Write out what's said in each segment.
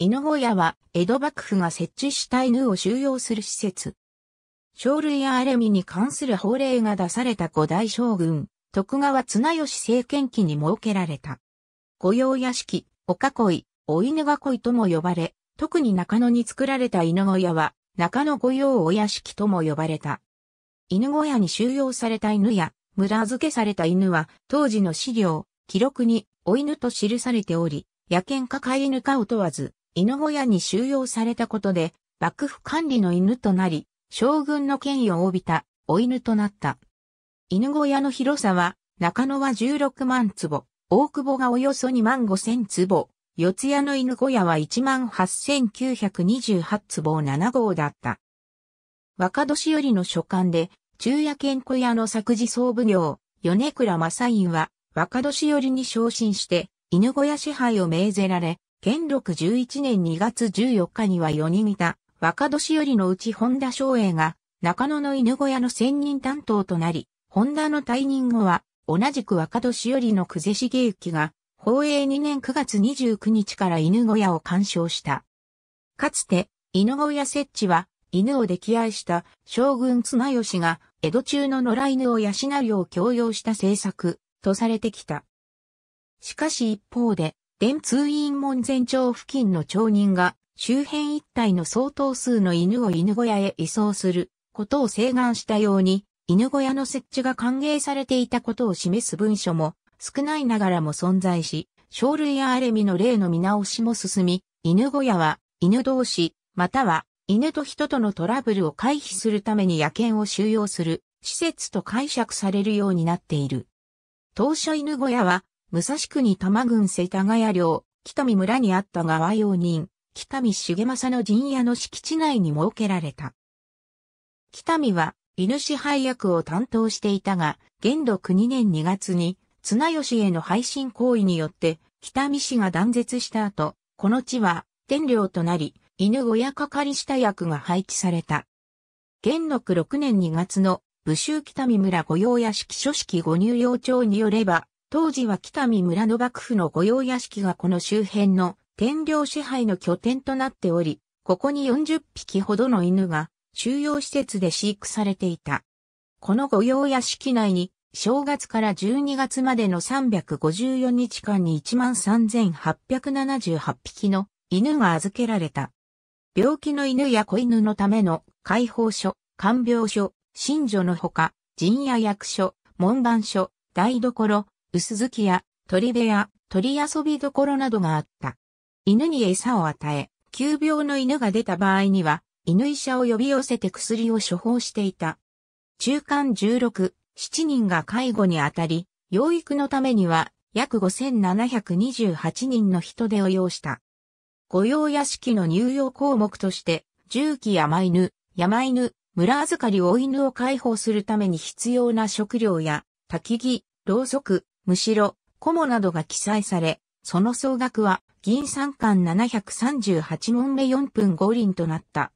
犬小屋は江戸幕府が設置した犬を収容する施設。生類や荒れ身に関する法令が出された五代将軍、徳川綱吉政権期に設けられた。御用屋敷、お囲い、お犬囲いとも呼ばれ、特に中野に作られた犬小屋は、中野御用お屋敷とも呼ばれた。犬小屋に収容された犬や、村付けされた犬は、当時の資料、記録に、お犬と記されており、野犬か飼い犬かを問わず、犬小屋に収容されたことで、幕府管理の犬となり、将軍の権威を帯びた、お犬となった。犬小屋の広さは、中野は16万坪、大久保がおよそ2万5千坪、四谷の犬小屋は1万8928坪7号だった。若年寄りの書簡で、中夜健小屋の作事総奉行、米倉正院は、若年寄りに昇進して、犬小屋支配を命ぜられ、元禄11年2月14日には世人見た若年寄りのうち本田昌英が中野の犬小屋の専任担当となり、本田の退任後は同じく若年寄りの久世茂幸が宝永2年9月29日から犬小屋を鑑賞した。かつて犬小屋設置は犬を溺愛した将軍綱吉が江戸中の野良犬を養うよう強要した政策とされてきた。しかし一方で、電通院門前町付近の町人が周辺一帯の相当数の犬を犬小屋へ移送することを請願したように、犬小屋の設置が歓迎されていたことを示す文書も少ないながらも存在し、生類やアレミの例の見直しも進み、犬小屋は犬同士、または犬と人とのトラブルを回避するために野犬を収容する施設と解釈されるようになっている。当初犬小屋は武蔵国玉郡世田谷領、北見村にあった側用人、北見重政の陣屋の敷地内に設けられた。北見は、犬支配役を担当していたが、元禄2年2月に、綱吉への配信行為によって、北見市が断絶した後、この地は、天領となり、犬小屋係下役が配置された。元禄6年2月の、武州北見村御用屋敷書式ご入用帳によれば、当時は北見村の幕府の御用屋敷がこの周辺の天領支配の拠点となっており、ここに40匹ほどの犬が収容施設で飼育されていた。この御用屋敷内に正月から12月までの354日間に13,878匹の犬が預けられた。病気の犬や子犬のための解放所、看病所、新所のほか、陣屋役所、門番所、台所、薄付きや、鳥部屋、鳥遊びどころなどがあった。犬に餌を与え、急病の犬が出た場合には、犬医者を呼び寄せて薬を処方していた。中間16、7人が介護にあたり、養育のためには約5728人の人手を要した。御用屋敷の入用項目として、重機山犬、山犬、村預かり大犬を解放するために必要な食料や、焚き木、ろうそく、むしろ、コモなどが記載され、その総額は、銀三冠738問目4分5輪となった。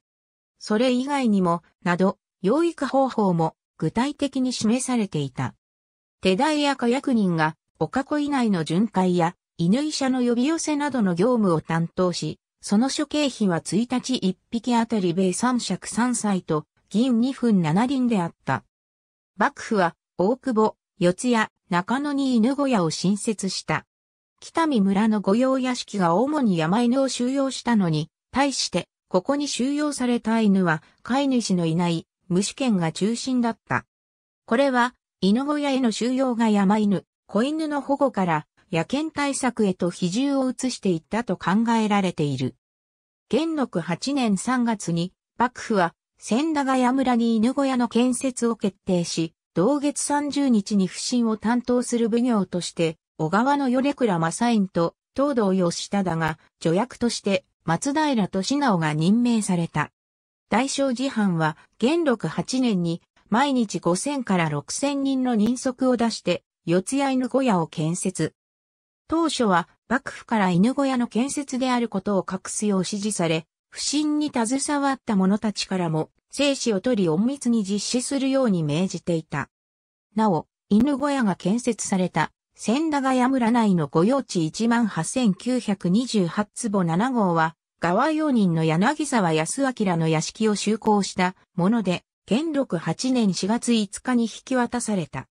それ以外にも、など、養育方法も具体的に示されていた。手代や火薬人が、おかこ以内の巡回や、犬医者の呼び寄せなどの業務を担当し、その諸経費は1日1匹あたり米三尺3歳と、銀2分7輪であった。幕府は、大久保、四谷、中野に犬小屋を新設した。北見村の御用屋敷が主に山犬を収容したのに、対して、ここに収容された犬は飼い主のいない無主権が中心だった。これは、犬小屋への収容が山犬、子犬の保護から野犬対策へと比重を移していったと考えられている。元禄8年3月に幕府は千駄ヶ谷村に犬小屋の建設を決定し、同月30日に不審を担当する奉行として、小川の米倉正院と東道義忠が助役として松平利直が任命された。大正寺藩は元禄8年に毎日5000から6000人の人足を出して四谷犬小屋を建設。当初は幕府から犬小屋の建設であることを隠すよう指示され、不審に携わった者たちからも生死を取り隠密に実施するように命じていた。なお、犬小屋が建設された、千駄ヶ谷村内の御用地18,928坪7号は、側用人の柳沢康明の屋敷を就航したもので、元禄8年4月5日に引き渡された。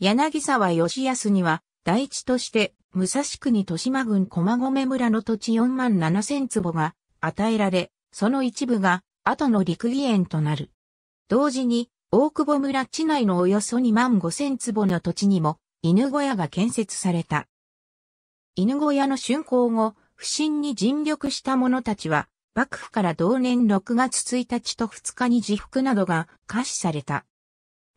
柳沢義康には、第一として、武蔵国豊島郡駒込村の土地4万7千坪が与えられ、その一部が後の陸義園となる。同時に、大久保村地内のおよそ2万5千坪の土地にも、犬小屋が建設された。犬小屋の竣工後、不審に尽力した者たちは、幕府から同年6月1日と2日に自服などが可視された。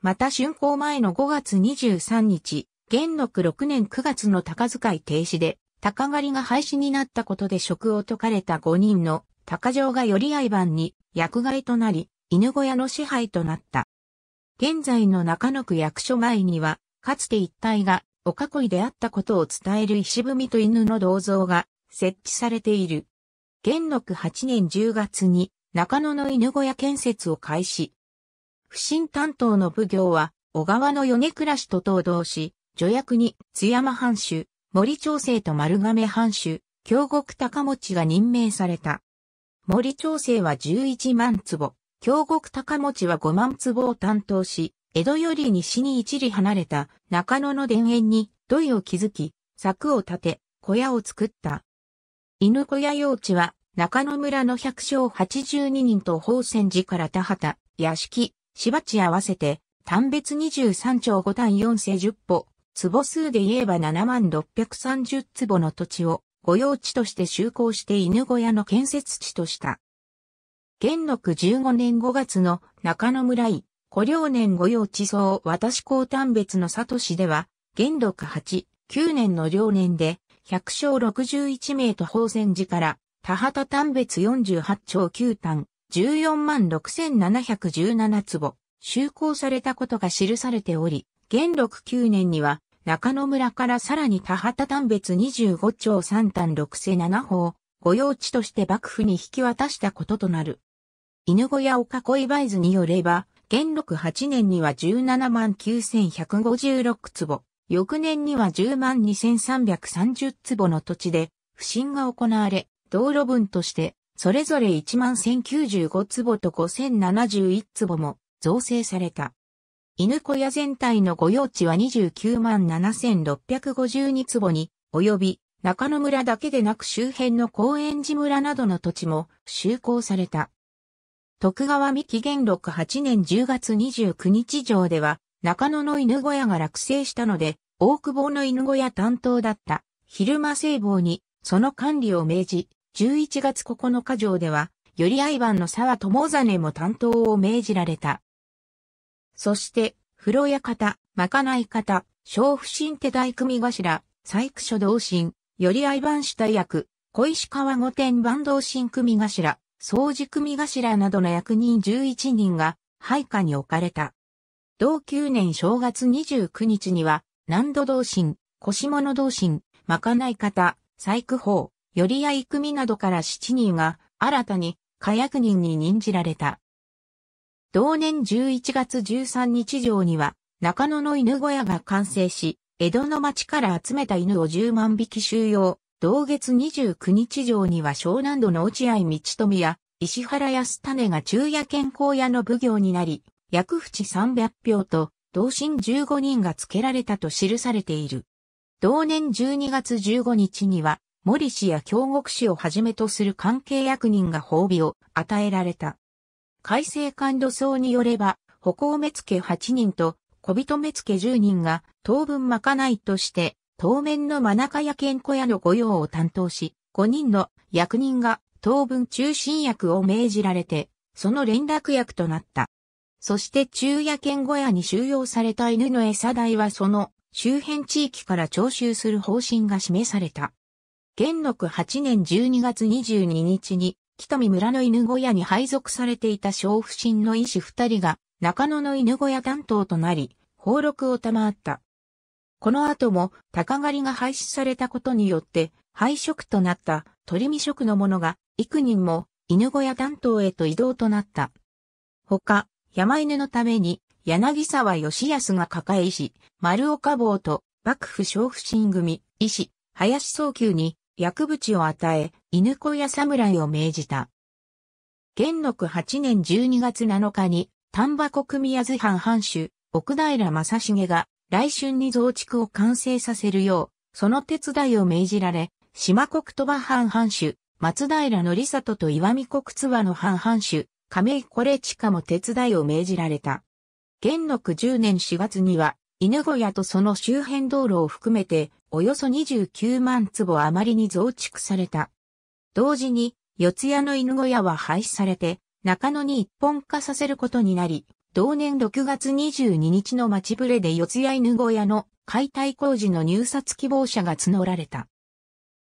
また竣工前の5月23日、元禄6年9月の高遣い停止で、高狩りが廃止になったことで職を解かれた5人の鷹城がよりい番に役外となり、犬小屋の支配となった。現在の中野区役所前には、かつて一帯がお囲いであったことを伝える石踏みと犬の銅像が設置されている。元禄8年10月に中野の犬小屋建設を開始。不審担当の奉行は、小川の米倉氏と同同し、助役に津山藩主、森長生と丸亀藩主、京極高持が任命された。森調整は11万坪、京極高持は5万坪を担当し、江戸より西に一里離れた中野の田園に土井を築き、柵を建て、小屋を作った。犬小屋用地は中野村の百姓82人と宝泉寺から田畑、屋敷、芝地合わせて、単別23丁5単4世10歩、坪数で言えば7万630坪の土地を御用地として就航して犬小屋の建設地とした。元禄15年5月の中野村井、古良年御用地層私高丹別の里市では、元禄8、9年の両年で、百姓61名と宝泉寺から、田畑丹別48丁9丹、14万6717坪、就航されたことが記されており、元禄9年には、中野村からさらに田畑丹別25丁3単6世7法、御用地として幕府に引き渡したこととなる。犬小屋を囲い梅図によれば、元禄8年には17万9156坪、翌年には10万2330坪の土地で、不審が行われ、道路分として、それぞれ1万1095坪と5071坪も造成された。犬小屋全体の御用地は29万7652坪に、及び、中野村だけでなく周辺の高円寺村などの土地も、就航された。徳川三紀元禄8年10月29日上では、中野の犬小屋が落成したので、大久保の犬小屋担当だった、昼間聖望に、その管理を命じ、11月9日上では、より愛番の沢友真も担当を命じられた。そして、風呂屋方、まかない方、小不審手代組頭、細工書同心、より愛番下役、小石川御殿番同心組頭、掃除組頭などの役人11人が、配下に置かれた。同9年正月29日には、南度同心、腰物同心、まかない方、細工法、寄合組などから7人が、新たに、火薬人に任じられた。同年11月13日上には、中野の犬小屋が完成し、江戸の町から集めた犬を10万匹収容。同月29日上には湘南道の落合道富や石原康種が昼夜健康屋の奉行になり、薬淵300票と同心15人が付けられたと記されている。同年12月15日には、森氏や京極氏をはじめとする関係役人が褒美を与えられた。改正官土層によれば、歩行目付8人と小人目付10人が当分まかないとして、当面の真中屋健小屋の御用を担当し、5人の役人が当分中心役を命じられて、その連絡役となった。そして中夜県小屋に収容された犬の餌代はその周辺地域から徴収する方針が示された。元禄8年12月22日に北見村の犬小屋に配属されていた小不審の医師二人が中野の犬小屋担当となり、放録を賜った。この後も、鷹狩りが廃止されたことによって、廃職となった鳥見食の者が、幾人も犬小屋担当へと移動となった。他、山犬のために、柳沢義康が抱え医師、丸岡坊と幕府小不審組、医師、林早急に薬物を与え、犬小屋侍を命じた。元禄8年12月7日に、丹波国宮津藩藩主、奥平正重が、来春に増築を完成させるよう、その手伝いを命じられ、島国鳥羽藩藩主、松平則里と岩見国津和の藩藩主、亀井これ近も手伝いを命じられた。元禄10年4月には、犬小屋とその周辺道路を含めて、およそ29万坪余りに増築された。同時に、四谷の犬小屋は廃止されて、中野に一本化させることになり、同年6月22日の町ぶれで四谷犬小屋の解体工事の入札希望者が募られた。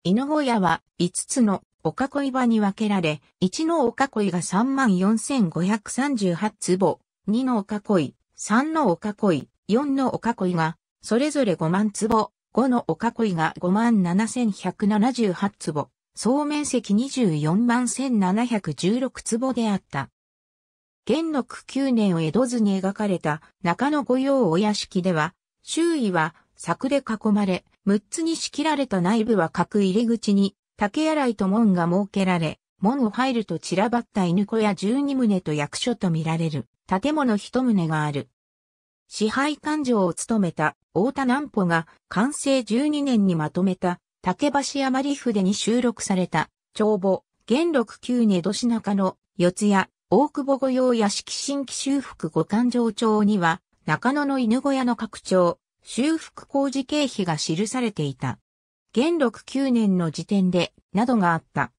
犬小屋は5つのお囲い場に分けられ、1のお囲いが34,538坪、2のお囲い、3のお囲い、4のお囲いが、それぞれ5万坪、5のお囲いが57,178坪、総面積24万1716坪であった。元禄九年を江戸図に描かれた中野御用お屋敷では、周囲は柵で囲まれ、6つに仕切られた内部は各入り口に竹洗いと門が設けられ、門を入ると散らばった犬小屋12棟と役所と見られる建物1棟がある。支配官庁を務めた太田南穂が完成12年にまとめた竹橋山里筆に収録された、帳簿、元禄九年年中の、四谷、大久保御用屋敷新規修復五誕生帳には、中野の犬小屋の拡張、修復工事経費が記されていた。元禄九年の時点で、などがあった。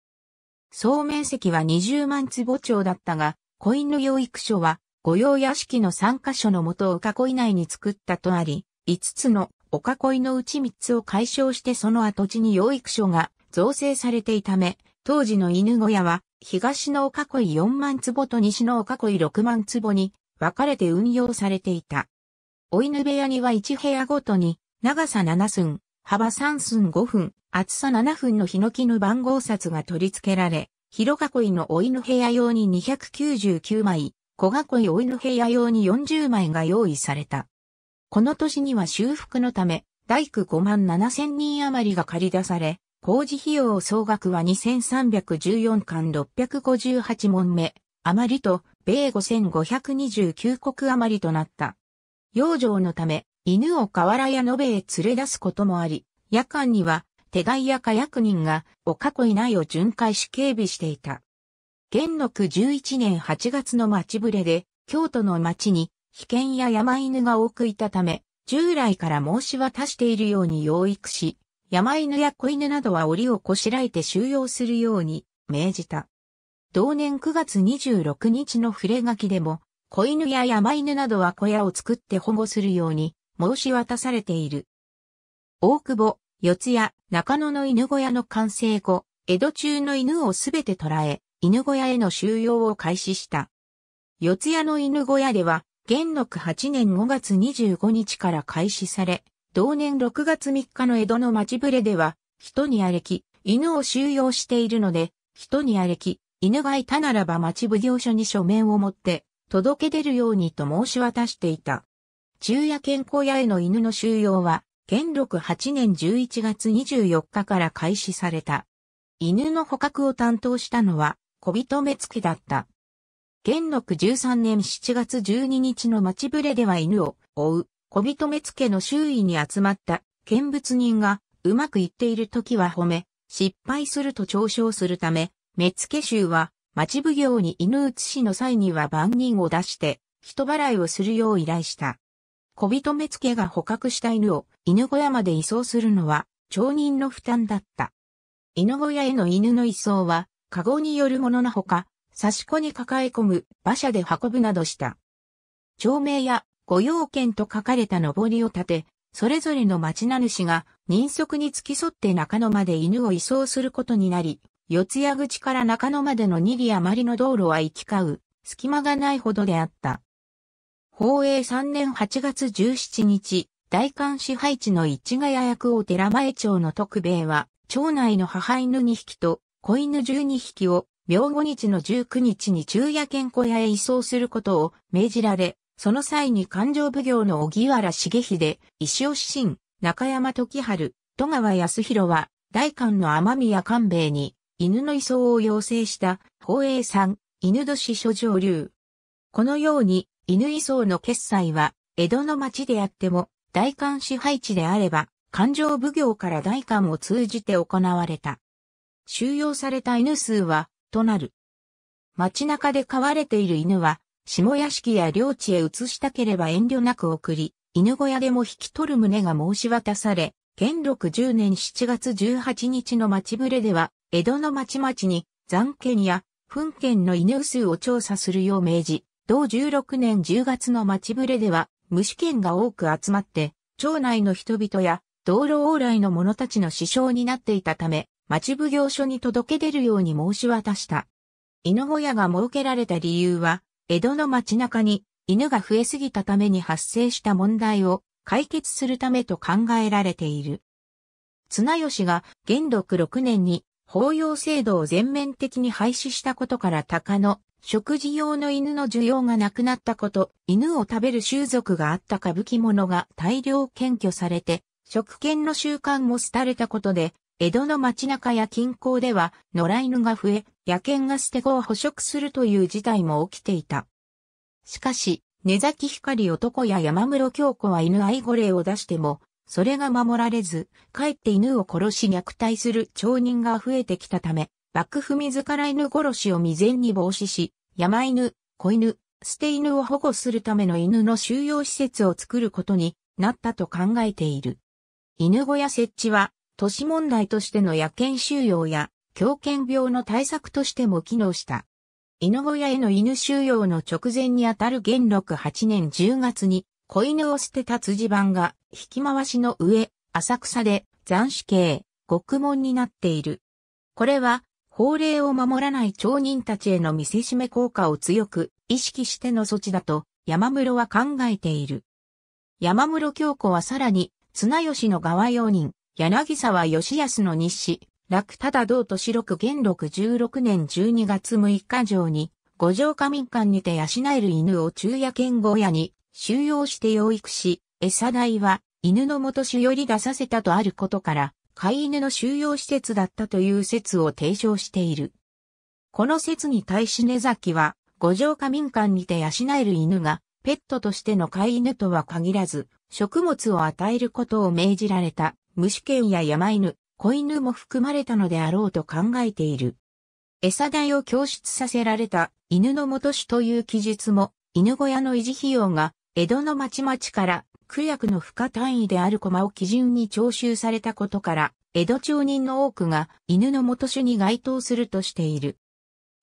総面積は20万坪町だったが、小犬養育所は、御用屋敷の3カ所の元を囲い内に作ったとあり、5つのお囲いのうち3つを解消してその跡地に養育所が造成されていため、当時の犬小屋は東のお囲い4万坪と西のお囲い6万坪に分かれて運用されていた。お犬部屋には1部屋ごとに長さ7寸、幅3寸5分、厚さ7分のヒノキの番号札が取り付けられ、広囲いのお犬部屋用に299枚、小囲いお犬部屋用に40枚が用意された。この年には修復のため、大工5万7千人余りが借り出され、工事費用総額は2314巻658問目余りと、米5529国余りとなった。養生のため、犬を河原や延べへ連れ出すこともあり、夜間には、手代や火薬人が、お囲い内を巡回し警備していた。元禄11年8月の町ぶれで、京都の町に被験や山犬が多くいたため、従来から申し渡しているように養育し、山犬や子犬などは檻をこしらえて収容するように命じた。同年9月26日の触れ書きでも、子犬や山犬などは小屋を作って保護するように申し渡されている。大久保、四谷、中野の犬小屋の完成後、江戸中の犬をすべて捕らえ、犬小屋への収容を開始した。四谷の犬小屋では、元禄8年5月25日から開始され、同年6月3日の江戸の町ぶれでは、人にあれき、犬を収容しているので、人にあれき、犬がいたならば町奉行所に書面を持って、届け出るようにと申し渡していた。昼夜健康屋への犬の収容は、元禄8年11月24日から開始された。犬の捕獲を担当したのは、小人目付だった。元禄13年7月12日の町ぶれでは犬を追う、小人目付の周囲に集まった見物人がうまくいっている時は褒め、失敗すると嘲笑するため、目付衆は町奉行に犬移しの際には万人を出して人払いをするよう依頼した。小人目付が捕獲した犬を犬小屋まで移送するのは町人の負担だった。犬小屋への犬の移送は、カゴによるもののほか、差し子に抱え込む、馬車で運ぶなどした。町名や御用券と書かれた上りを立て、それぞれの町名主が人足に付き添って中野まで犬を移送することになり、四谷口から中野までの2里余りの道路は行き交う、隙間がないほどであった。宝永3年8月17日、大官支配地の市ヶ谷役を寺前町の徳兵衛は、町内の母犬2匹と子犬12匹を明後日の19日に昼夜健小屋へ移送することを命じられ、その際に勘定奉行の小木原重秀、石尾信、中山時春、戸川康弘は、大官の天宮官兵衛に、犬の移送を要請した、宝永ん、犬年諸上流。このように、犬移送の決裁は、江戸の町であっても、大官支配地であれば、勘定奉行から大官を通じて行われた。収容された犬数は、となる。街中で飼われている犬は、下屋敷や領地へ移したければ遠慮なく送り、犬小屋でも引き取る旨が申し渡され、元禄10年7月18日の町ぶれでは、江戸の町々に、残県や、墳県の犬数を調査するよう命じ、同16年10月の町ぶれでは、虫犬が多く集まって、町内の人々や、道路往来の者たちの支障になっていたため、町奉行所に届け出るように申し渡した。犬小屋が設けられた理由は、江戸の街中に犬が増えすぎたために発生した問題を解決するためと考えられている。綱吉が元禄6年に法要制度を全面的に廃止したことから鷹の食事用の犬の需要がなくなったこと、犬を食べる習俗があった歌舞伎者が大量検挙されて、食犬の習慣も廃れたことで、江戸の街中や近郊では野良犬が増え、野犬が捨て子を捕食するという事態も起きていた。しかし、根崎光男や山室京子は犬愛護令を出しても、それが守られず、かえって犬を殺し虐待する町人が増えてきたため、幕府自ら犬殺しを未然に防止し、山犬、子犬、捨て犬を保護するための犬の収容施設を作ることになったと考えている。犬小屋設置は都市問題としての野犬収容や狂犬病の対策としても機能した。犬小屋への犬収容の直前にあたる元禄8年10月に子犬を捨てた辻番が引き回しの上、浅草で斬死刑、獄門になっている。これは法令を守らない町人たちへの見せしめ効果を強く意識しての措置だと山室は考えている。山室京子はさらに綱吉の側用人、柳沢義康の日誌、楽忠道と白く元禄16年12月6日上に、五条家民館にて養える犬を昼夜剣豪屋に収容して養育し、餌代は犬の元主より出させたとあることから、飼い犬の収容施設だったという説を提唱している。この説に対し根崎は、五条家民館にて養える犬が、ペットとしての飼い犬とは限らず、食物を与えることを命じられた虫犬や山犬、子犬も含まれたのであろうと考えている。餌代を供出させられた犬の元種という記述も、犬小屋の維持費用が江戸の町々から区役の負荷単位である駒を基準に徴収されたことから、江戸町人の多くが犬の元種に該当するとしている。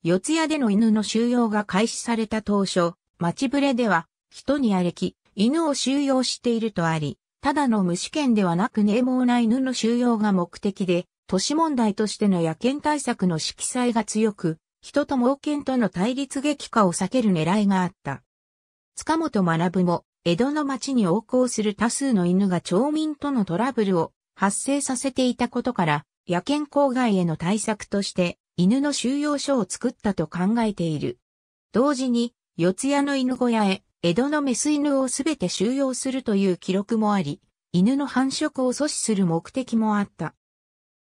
四谷での犬の収容が開始された当初、町ぶれでは、人に荒れき、犬を収容しているとあり、ただの無試験ではなく冷房な犬の収容が目的で、都市問題としての野犬対策の色彩が強く、人と猛犬との対立激化を避ける狙いがあった。塚本学も、江戸の町に横行する多数の犬が町民とのトラブルを発生させていたことから、野犬郊外への対策として犬の収容所を作ったと考えている。同時に、四谷の犬小屋へ江戸のメス犬をすべて収容するという記録もあり、犬の繁殖を阻止する目的もあった。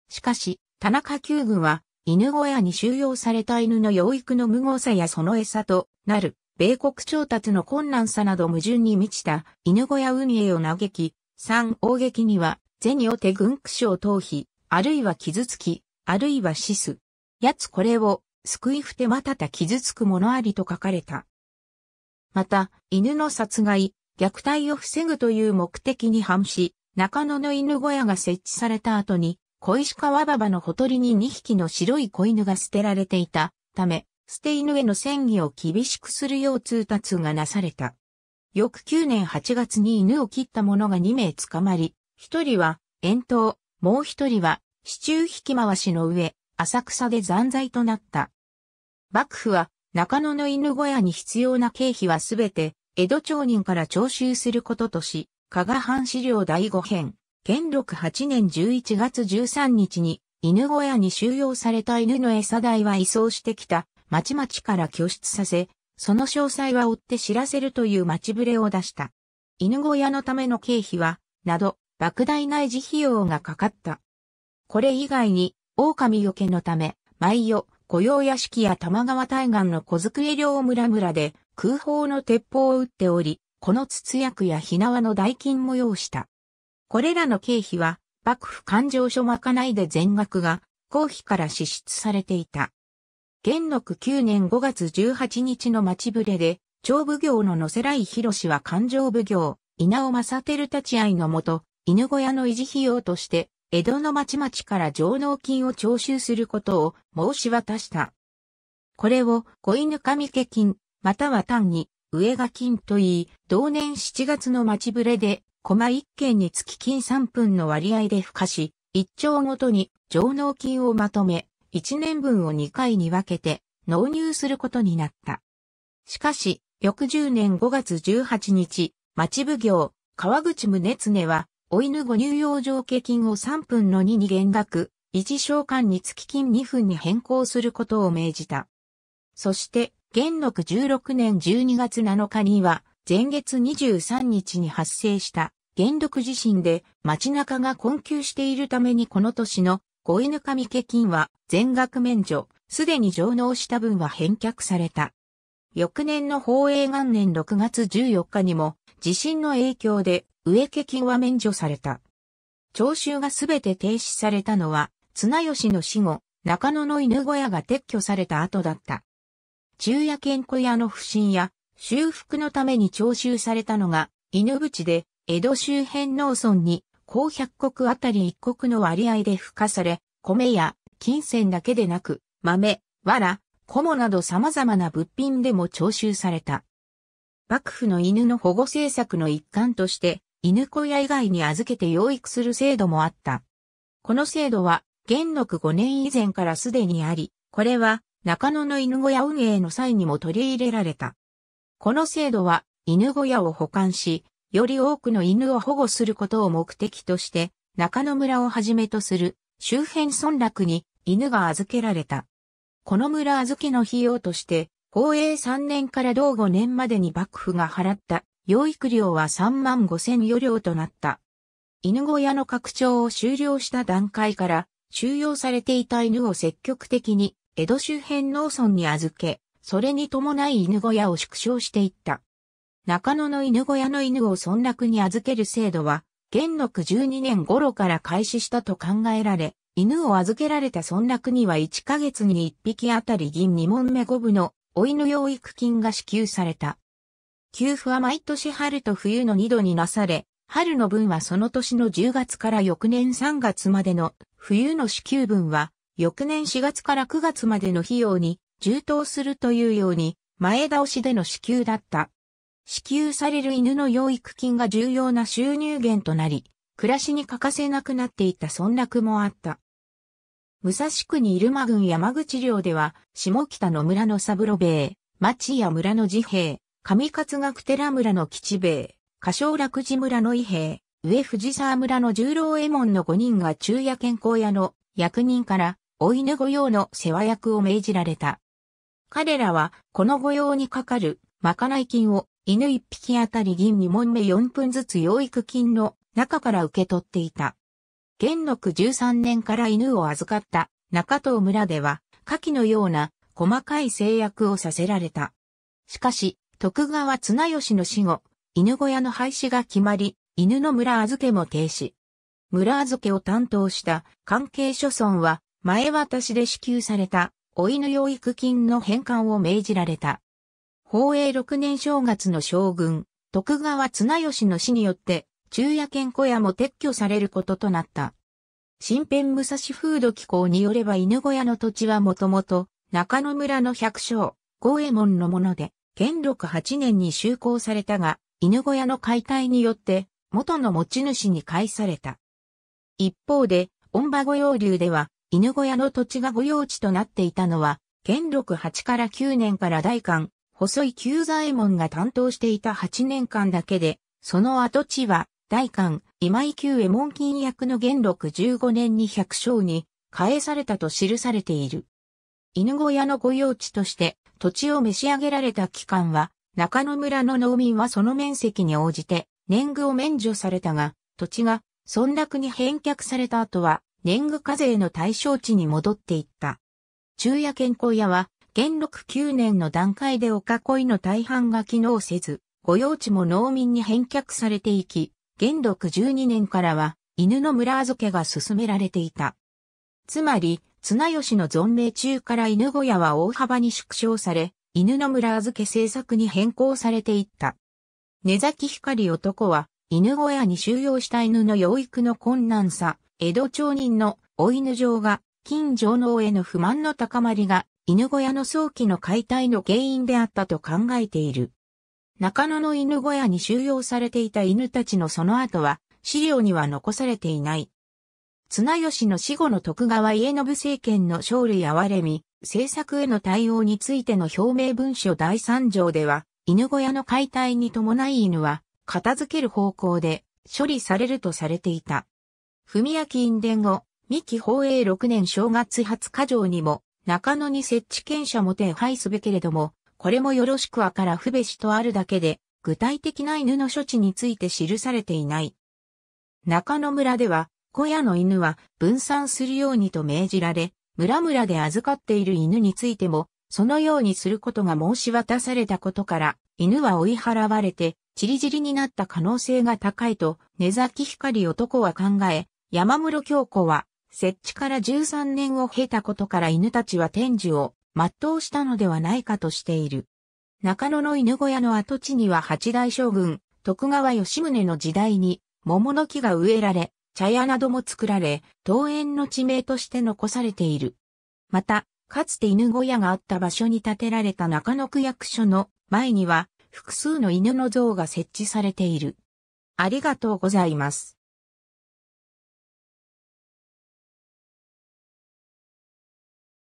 しかし、田中旧軍は、犬小屋に収容された犬の養育の無謀さやその餌となる、米国調達の困難さなど矛盾に満ちた犬小屋運営を嘆き、三大劇には、銭を手軍区賞逃避、あるいは傷つき、あるいは死す。やつこれを、救いふてまたた傷つくものありと書かれた。また、犬の殺害、虐待を防ぐという目的に反し、中野の犬小屋が設置された後に、小石川馬場のほとりに2匹の白い子犬が捨てられていたため、捨て犬への戦議を厳しくするよう通達がなされた。翌9年8月に犬を切った者が2名捕まり、1人は遠投、もう1人は市中引き回しの上、浅草で残罪となった。幕府は中野の犬小屋に必要な経費はすべて、江戸町人から徴収することとし、加賀藩資料第5編、元禄8年11月13日に、犬小屋に収容された犬の餌代は移送してきた、町々から拠出させ、その詳細は追って知らせるという町ぶれを出した。犬小屋のための経費は、など、莫大な維持費用がかかった。これ以外に、狼よけのため、毎夜、雇用屋敷や玉川対岸の小机両村々で空砲の鉄砲を撃っており、この筒薬や火縄の代金も要した。これらの経費は、幕府勘定所ないで全額が、公費から支出されていた。元禄9年5月18日の町ぶれで、長奉行の野瀬来博は勘定奉行、稲尾正照立ち会いのもと、犬小屋の維持費用として、江戸の町々から上納金を徴収することを申し渡した。これを子犬上家金、または単に上が金と言い、同年7月の町ぶれで、駒1件につき金3分の割合で付加し、1丁ごとに上納金をまとめ、1年分を2回に分けて納入することになった。しかし、翌10年5月18日、町奉行、川口宗常は、お犬ご入用上下金を3分の2に減額、維持召喚につき金2分に変更することを命じた。そして、元禄16年12月7日には、前月23日に発生した元禄地震で街中が困窮しているためにこの年のご犬上家金は全額免除、すでに上納した分は返却された。翌年の法営元年6月14日にも地震の影響で植木金は免除された。徴収がすべて停止されたのは、綱吉の死後、中野の犬小屋が撤去された後だった。昼夜犬小屋の不振や修復のために徴収されたのが、犬淵で、江戸周辺農村に、公百国あたり一国の割合で付加され、米や金銭だけでなく、豆、藁、コモなど様々な物品でも徴収された。幕府の犬の保護政策の一環として、犬小屋以外に預けて養育する制度もあった。この制度は、元禄5年以前からすでにあり、これは中野の犬小屋運営の際にも取り入れられた。この制度は、犬小屋を保管し、より多くの犬を保護することを目的として、中野村をはじめとする周辺村落に犬が預けられた。この村預けの費用として、法営3年から同5年までに幕府が払った養育料は3万5千余料となった。犬小屋の拡張を終了した段階から、収容されていた犬を積極的に江戸周辺農村に預け、それに伴い犬小屋を縮小していった。中野の犬小屋の犬を村落に預ける制度は、元禄12年頃から開始したと考えられ、犬を預けられた村落には1ヶ月に1匹あたり銀2問目5部のお犬養育金が支給された。給付は毎年春と冬の2度になされ、春の分はその年の10月から翌年3月までの、冬の支給分は、翌年4月から9月までの費用に、充当するというように、前倒しでの支給だった。支給される犬の養育金が重要な収入源となり、暮らしに欠かせなくなっていた村落もあった。武蔵区に入間郡山口寮では、下北の村の三郎兵衛、町や村の自兵、上勝学寺村の吉兵衛、歌唱楽寺村の伊兵衛、上藤沢村の十郎右衛門の5人が昼夜健康屋の役人から、お犬御用の世話役を命じられた。彼らは、この御用にかかる、まかない金を、犬一匹あたり銀二問目四分ずつ養育金の中から受け取っていた。元禄13年から犬を預かった中東村では、下記のような細かい制約をさせられた。しかし、徳川綱吉の死後、犬小屋の廃止が決まり、犬の村預けも停止。村預けを担当した関係諸村は、前渡しで支給された、お犬養育金の返還を命じられた。宝永6年正月の将軍、徳川綱吉の死によって、昼夜兼小屋も撤去されることとなった。新編武蔵風土機構によれば犬小屋の土地はもともと、中野村の百姓、五右衛門のもので、元禄8年に就航されたが、犬小屋の解体によって元の持ち主に返された。一方で、御馬御用流では、犬小屋の土地が御用地となっていたのは、元禄8から9年から大官、細井久左衛門が担当していた8年間だけで、その跡地は、大官、今井久右衛門金役の元禄15年に百姓に、返されたと記されている。犬小屋の御用地として、土地を召し上げられた期間は、中野村の農民はその面積に応じて、年貢を免除されたが、土地が村落に返却された後は、年貢課税の対象地に戻っていった。昼夜健康屋は、元禄9年の段階でお囲いの大半が機能せず、御用地も農民に返却されていき、元禄12年からは、犬の村預けが進められていた。つまり、綱吉の存命中から犬小屋は大幅に縮小され、犬の村預け政策に変更されていった。根崎光男は、犬小屋に収容した犬の養育の困難さ、江戸町人のお犬場が、金城のへの不満の高まりが、犬小屋の早期の解体の原因であったと考えている。中野の犬小屋に収容されていた犬たちのその後は、資料には残されていない。綱吉の死後の徳川家信政権の勝利やれみ、政策への対応についての表明文書第3条では、犬小屋の解体に伴い犬は、片付ける方向で処理されるとされていた。文明院伝後、三木宝永6年正月20日城にも、中野に設置権者も手配すべけれども、これもよろしくはから不べしとあるだけで、具体的な犬の処置について記されていない。中野村では、小屋の犬は分散するようにと命じられ、村々で預かっている犬についても、そのようにすることが申し渡されたことから、犬は追い払われて、散り散りになった可能性が高いと、根崎光男は考え、山室京子は、設置から13年を経たことから犬たちは天寿を全うしたのではないかとしている。中野の犬小屋の跡地には八大将軍、徳川吉宗の時代に桃の木が植えられ、茶屋なども作られ、桃園の地名として残されている。また、かつて犬小屋があった場所に建てられた中野区役所の前には、複数の犬の像が設置されている。ありがとうございます。